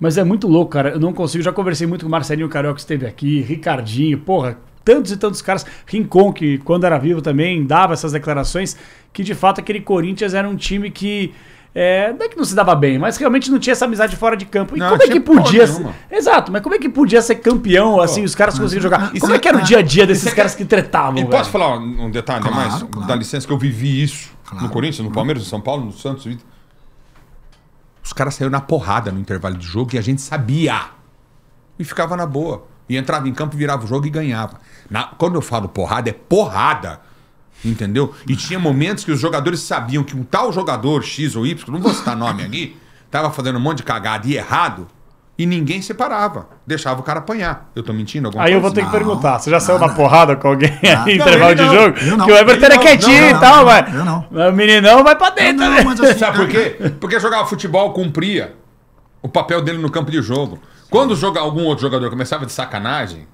Mas é muito louco, cara. Eu não consigo. Já conversei muito com o Marcelinho Carioca que esteve aqui, Ricardinho, porra, tantos e tantos caras. Rincon, que quando era vivo também dava essas declarações, que de fato aquele Corinthians era um time que. É, não é que não se dava bem, mas realmente não tinha essa amizade fora de campo. E não, como é que podia. Ser... Exato, mas como é que podia ser campeão, Pô, assim, os caras conseguiam jogar? Como é que era o dia a dia desses caras que tretavam? E velho? posso falar um detalhe claro, mais? Claro. Dá licença que eu vivi isso claro, no Corinthians, no Palmeiras, no São Paulo, no Santos. Os caras saíram na porrada no intervalo de jogo e a gente sabia. E ficava na boa. E entrava em campo, virava o jogo e ganhava. Na, quando eu falo porrada, é porrada. Entendeu? E tinha momentos que os jogadores sabiam que um tal jogador, X ou Y, não vou citar nome aqui, estava fazendo um monte de cagada e errado. E ninguém separava. Deixava o cara apanhar. Eu tô mentindo alguma aí coisa? eu vou ter que perguntar. Você já não, saiu na porrada com alguém aí em intervalo de jogo? que o Everton era é quietinho e tal, vai. Eu não. O meninão vai pra dentro, né? Assim, Sabe por quê? Porque jogava futebol, cumpria o papel dele no campo de jogo. Quando joga, algum outro jogador começava de sacanagem,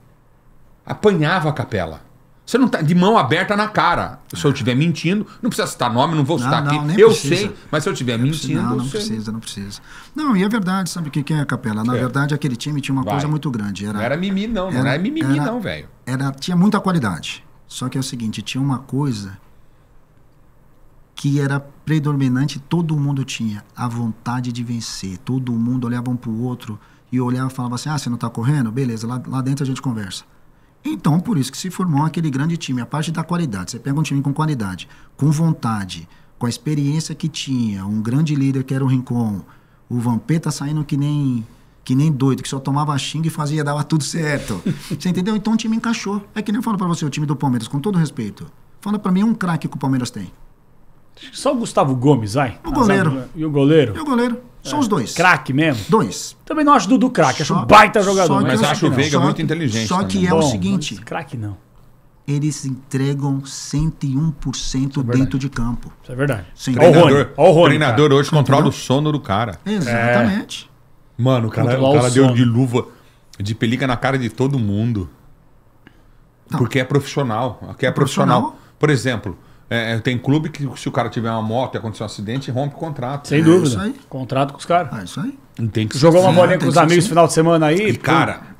apanhava a capela. Você não tá de mão aberta na cara. Se eu estiver é. mentindo, não precisa citar nome, não vou citar não, não, aqui. Eu precisa. sei, mas se eu estiver mentindo. Não, não sei. precisa, não precisa. Não, e é verdade, sabe o que, que é a capela? Na é. verdade, aquele time tinha uma Vai. coisa muito grande. Era, não era mimimi, não, era, não era é mimimi, era, não, velho. Era, tinha muita qualidade. Só que é o seguinte, tinha uma coisa que era predominante, todo mundo tinha a vontade de vencer. Todo mundo olhava um pro outro e olhava e falava assim: ah, você não tá correndo? Beleza, lá, lá dentro a gente conversa. Então, por isso que se formou aquele grande time. A parte da qualidade. Você pega um time com qualidade, com vontade, com a experiência que tinha, um grande líder que era o Rincon, o Vampeta tá saindo que nem que nem doido, que só tomava xinga e fazia, dava tudo certo. Você entendeu? Então o time encaixou. É que nem eu falo pra você, o time do Palmeiras, com todo respeito. Fala para mim um craque que o Palmeiras tem. Só o Gustavo Gomes, vai. O goleiro. E o goleiro? E o goleiro. São os dois. Craque mesmo? Dois. Também não acho Dudu craque, acho um baita jogador. Mas acho o assim, Veiga muito inteligente. Só que é o seguinte... Craque não eles entregam 101% é dentro de campo. Isso é verdade. Sim. Treinador, o Rony, treinador hoje controla o sono do cara. Exatamente. É. Mano, o cara, o cara o deu de luva, de pelica na cara de todo mundo. Não. Porque é profissional. Porque é, é profissional. profissional. Por exemplo, é, é, tem clube que se o cara tiver uma moto e acontecer um acidente, rompe o contrato. Sem é dúvida. Contrato com os caras. Ah, isso aí. Tem que Jogou uma bolinha com os amigos no assim. final de semana aí. E, pô, cara,